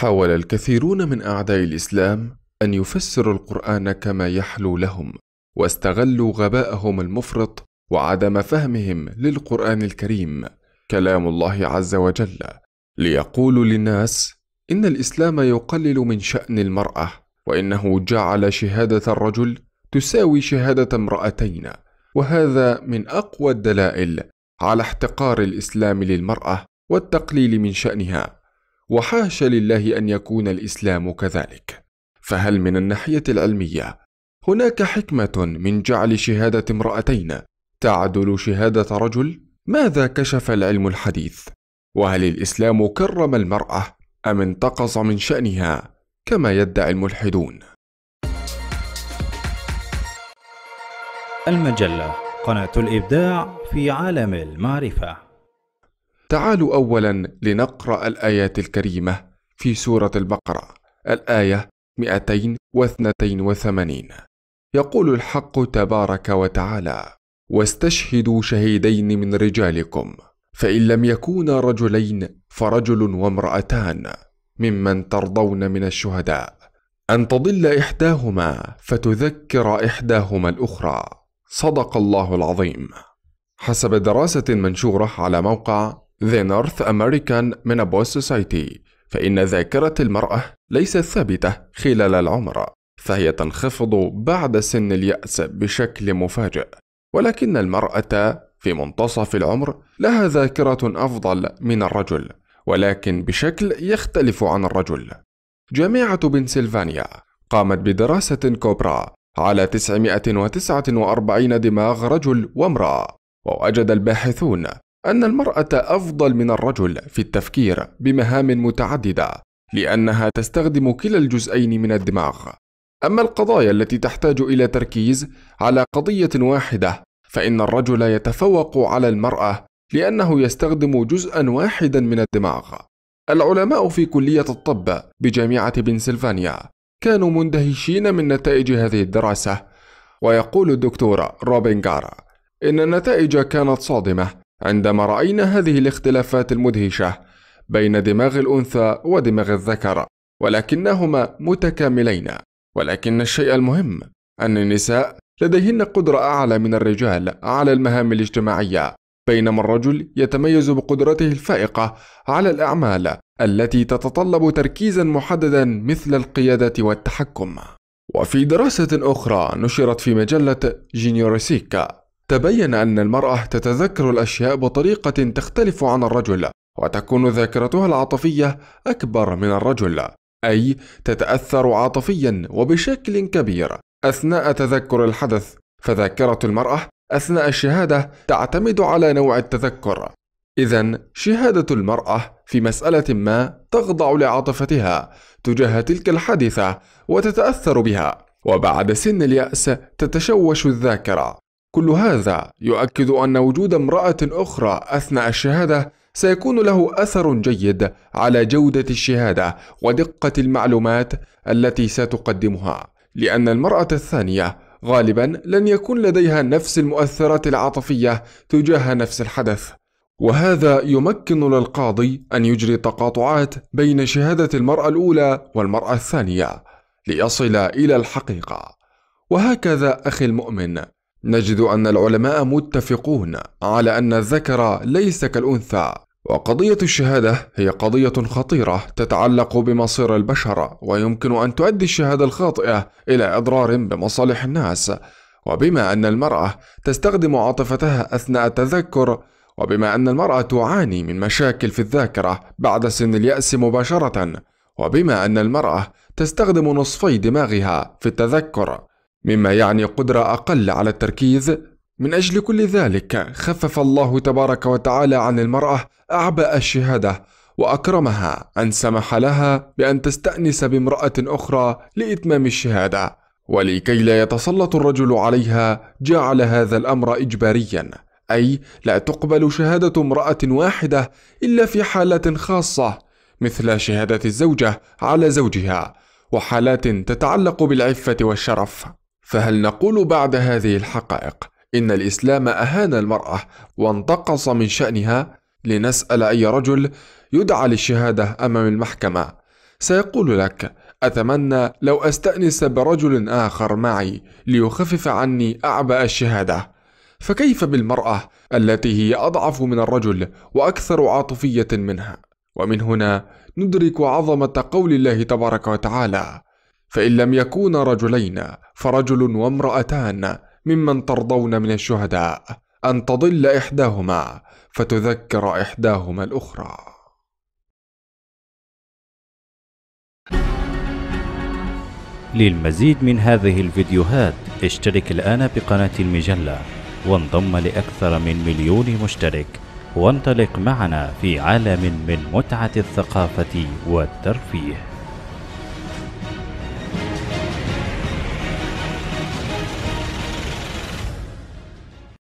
حاول الكثيرون من أعداء الإسلام أن يفسروا القرآن كما يحلو لهم، واستغلوا غباءهم المفرط وعدم فهمهم للقرآن الكريم، كلام الله عز وجل، ليقولوا للناس: إن الإسلام يقلل من شأن المرأة، وإنه جعل شهادة الرجل تساوي شهادة امرأتين، وهذا من أقوى الدلائل على احتقار الإسلام للمرأة والتقليل من شأنها. وحاش لله ان يكون الاسلام كذلك فهل من الناحيه العلميه هناك حكمه من جعل شهاده امراتين تعدل شهاده رجل ماذا كشف العلم الحديث وهل الاسلام كرم المراه ام انتقص من شانها كما يدعي الملحدون المجله قناه الابداع في عالم المعرفه تعالوا أولا لنقرأ الآيات الكريمة في سورة البقرة الآية 282 يقول الحق تبارك وتعالى واستشهدوا شهيدين من رجالكم فإن لم يكونا رجلين فرجل وامرأتان ممن ترضون من الشهداء أن تضل إحداهما فتذكر إحداهما الأخرى صدق الله العظيم حسب دراسة منشورة على موقع The North American Menopause Society فإن ذاكرة المرأة ليست ثابتة خلال العمر فهي تنخفض بعد سن اليأس بشكل مفاجئ ولكن المرأة في منتصف العمر لها ذاكرة أفضل من الرجل ولكن بشكل يختلف عن الرجل جامعة بنسلفانيا قامت بدراسة كبرى على 949 دماغ رجل وامرأة ووجد الباحثون أن المرأة أفضل من الرجل في التفكير بمهام متعددة لأنها تستخدم كلا الجزئين من الدماغ. أما القضايا التي تحتاج إلى تركيز على قضية واحدة فإن الرجل يتفوق على المرأة لأنه يستخدم جزءا واحدا من الدماغ. العلماء في كلية الطب بجامعة بنسلفانيا كانوا مندهشين من نتائج هذه الدراسة ويقول الدكتور روبن غارا إن النتائج كانت صادمة عندما راينا هذه الاختلافات المدهشه بين دماغ الانثى ودماغ الذكر ولكنهما متكاملين ولكن الشيء المهم ان النساء لديهن قدره اعلى من الرجال على المهام الاجتماعيه بينما الرجل يتميز بقدرته الفائقه على الاعمال التي تتطلب تركيزا محددا مثل القياده والتحكم وفي دراسه اخرى نشرت في مجله جينيورسيكا تبين أن المرأة تتذكر الأشياء بطريقة تختلف عن الرجل وتكون ذاكرتها العاطفية أكبر من الرجل أي تتأثر عاطفيا وبشكل كبير أثناء تذكر الحدث فذاكرة المرأة أثناء الشهادة تعتمد على نوع التذكر إذا شهادة المرأة في مسألة ما تخضع لعاطفتها تجاه تلك الحادثة وتتأثر بها وبعد سن اليأس تتشوش الذاكرة كل هذا يؤكد أن وجود امرأة أخرى أثناء الشهادة سيكون له أثر جيد على جودة الشهادة ودقة المعلومات التي ستقدمها، لأن المرأة الثانية غالبا لن يكون لديها نفس المؤثرات العاطفية تجاه نفس الحدث. وهذا يمكن للقاضي أن يجري تقاطعات بين شهادة المرأة الأولى والمرأة الثانية ليصل إلى الحقيقة. وهكذا أخي المؤمن، نجد أن العلماء متفقون على أن الذكر ليس كالأنثى وقضية الشهادة هي قضية خطيرة تتعلق بمصير البشر ويمكن أن تؤدي الشهادة الخاطئة إلى إضرار بمصالح الناس وبما أن المرأة تستخدم عاطفتها أثناء التذكر وبما أن المرأة تعاني من مشاكل في الذاكرة بعد سن اليأس مباشرة وبما أن المرأة تستخدم نصفي دماغها في التذكر مما يعني قدرة أقل على التركيز من أجل كل ذلك خفف الله تبارك وتعالى عن المرأة أعباء الشهادة وأكرمها أن سمح لها بأن تستأنس بامرأة أخرى لإتمام الشهادة ولكي لا يتسلط الرجل عليها جعل هذا الأمر إجباريا أي لا تقبل شهادة امرأة واحدة إلا في حالة خاصة مثل شهادة الزوجة على زوجها وحالات تتعلق بالعفة والشرف فهل نقول بعد هذه الحقائق إن الإسلام أهان المرأة وانتقص من شأنها لنسأل أي رجل يدعى للشهادة أمام المحكمة سيقول لك أتمنى لو أستأنس برجل آخر معي ليخفف عني اعباء الشهادة فكيف بالمرأة التي هي أضعف من الرجل وأكثر عاطفية منها ومن هنا ندرك عظمة قول الله تبارك وتعالى فإن لم يكونا رجلين فرجل وامرأتان ممن ترضون من الشهداء أن تضل إحداهما فتذكر إحداهما الأخرى. للمزيد من هذه الفيديوهات اشترك الآن بقناة المجلة وانضم لأكثر من مليون مشترك وانطلق معنا في عالم من متعة الثقافة والترفيه